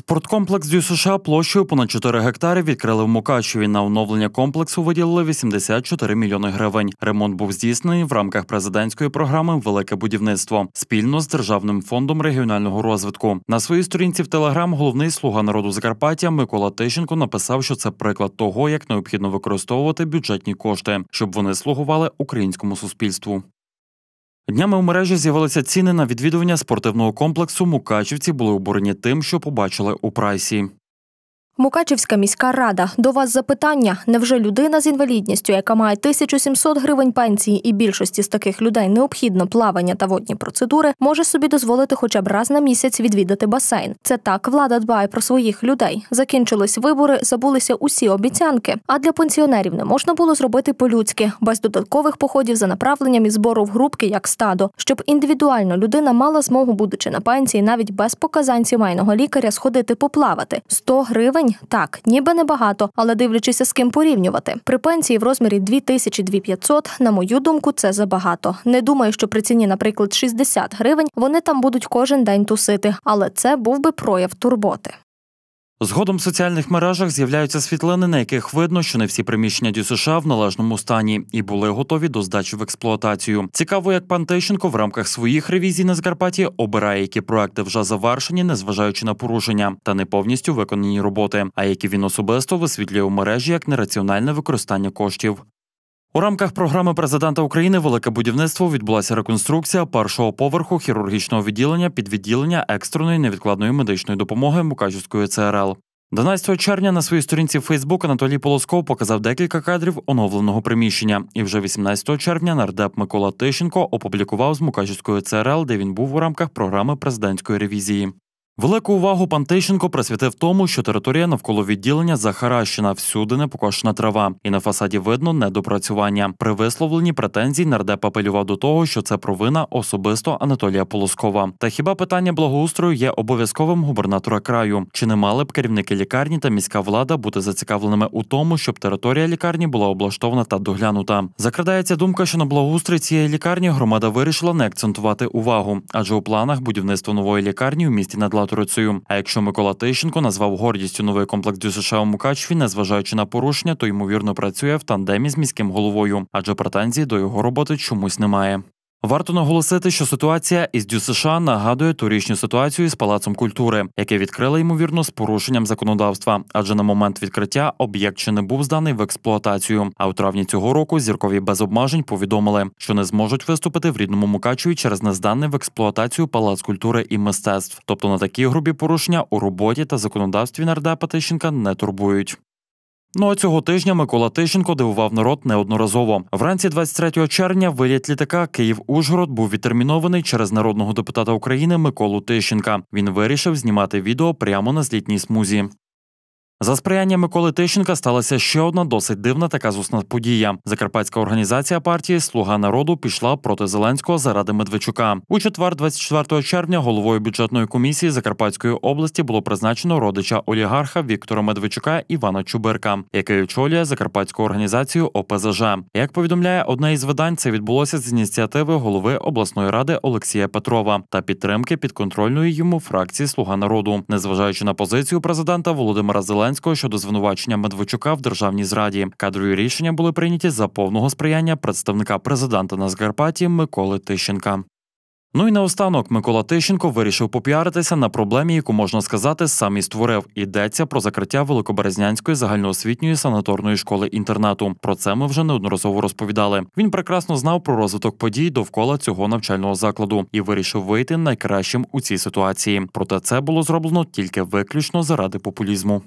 Спорткомплекс Дю США площею понад 4 гектари відкрили в Мукачеві. На оновлення комплексу виділили 84 мільйони гривень. Ремонт був здійснений в рамках президентської програми Велике будівництво спільно з Державним фондом регіонального розвитку. На своїй сторінці в Телеграм головний слуга народу Закарпаття Микола Тищенко написав, що це приклад того, як необхідно використовувати бюджетні кошти, щоб вони слугували українському суспільству. Днями у мережі з'явилися ціни на відвідування спортивного комплексу Мукачівці були обурені тим, що побачили у прайсі. Мукачівська міська рада. До вас запитання: невже людина з інвалідністю, яка має 1700 гривень пенсії, і більшості з таких людей необхідно плавання та водні процедури, може собі дозволити хоча б раз на місяць відвідати басейн? Це так влада дбає про своїх людей. Закінчились вибори, забулися усі обіцянки. А для пенсіонерів не можна було зробити по-людськи, без додаткових походів за направленням і збору в групки як стадо, щоб індивідуально людина мала змогу, будучи на пенсії, навіть без показань сімейного лікаря, сходити поплавати 100 гривень гривень так, ніби небагато, але дивлячись, з ким порівнювати. При пенсії в розмірі 2500, на мою думку, це забагато. Не думаю, що при ціні, наприклад, 60 гривень вони там будуть кожен день тусити, але це був би прояв турботи. Згодом в соціальних мережах з'являються світлини, на яких видно, що не всі приміщення ДЮСШ в належному стані і були готові до здачі в експлуатацію. Цікаво, як пан Тищенко в рамках своїх ревізій на Закарпатті обирає, які проекти вже завершені, незважаючи на порушення та не повністю виконані роботи, а які він особисто висвітлює у мережі як нераціональне використання коштів. У рамках програми президента України Велике будівництво відбулася реконструкція першого поверху хірургічного відділення під відділення екстреної невідкладної медичної допомоги Мукачівської ЦРЛ. 12 червня на своїй сторінці Фейсбук Анатолій Полосков показав декілька кадрів оновленого приміщення, і вже 18 червня нардеп Микола Тищенко опублікував з Мукачівської ЦРЛ, де він був у рамках програми президентської ревізії. Велику увагу Пантищенко присвятив тому, що територія навколо відділення захаращена, всюди непокошена трава, і на фасаді видно недопрацювання. При висловленні претензій нардеп апелював до того, що це провина особисто Анатолія Полоскова. Та хіба питання благоустрою є обов'язковим губернатора краю? Чи не мали б керівники лікарні та міська влада бути зацікавленими у тому, щоб територія лікарні була облаштована та доглянута? Закрадається думка, що на благоустрій цієї лікарні громада вирішила не акцентувати увагу, адже у планах будівництво нової лікарні у місті надла. Трицею. А якщо Микола Тищенко назвав гордістю новий комплекс ДЮСШ у Мукачеві, незважаючи на порушення, то ймовірно працює в тандемі з міським головою, адже претензій до його роботи чомусь немає. Варто наголосити, що ситуація із Дю США нагадує торічню ситуацію з Палацом культури, яке відкрили ймовірно з порушенням законодавства, адже на момент відкриття об'єкт ще не був зданий в експлуатацію. А у травні цього року зіркові без обмежень повідомили, що не зможуть виступити в рідному Мукачеві через незданий в експлуатацію палац культури і мистецтв. Тобто на такі грубі порушення у роботі та законодавстві нардепа Тищенка не турбують. Ну а цього тижня Микола Тищенко дивував народ неодноразово. Вранці 23 червня виліт літака Київ-Ужгород був відтермінований через народного депутата України Миколу Тищенка. Він вирішив знімати відео прямо на злітній смузі. За сприяння Миколи Тищенка сталася ще одна досить дивна та казусна подія. Закарпатська організація партії Слуга народу пішла проти Зеленського заради Медведчука. У четвер, 24 червня, головою бюджетної комісії Закарпатської області було призначено родича олігарха Віктора Медведчука Івана Чубирка, який очолює закарпатську організацію ОПЗЖ. Як повідомляє одне із видань, це відбулося з ініціативи голови обласної ради Олексія Петрова та підтримки підконтрольної йому фракції Слуга народу, незважаючи на позицію президента Володимира Зеленського. Зеленського щодо звинувачення Медведчука в державній зраді. Кадрові рішення були прийняті за повного сприяння представника президента на Закарпатті Миколи Тищенка. Ну і наостанок Микола Тищенко вирішив попіаритися на проблемі, яку можна сказати, сам і створив. Йдеться про закриття Великоберезнянської загальноосвітньої санаторної школи інтернату. Про це ми вже неодноразово розповідали. Він прекрасно знав про розвиток подій довкола цього навчального закладу і вирішив вийти найкращим у цій ситуації. Проте це було зроблено тільки виключно заради популізму.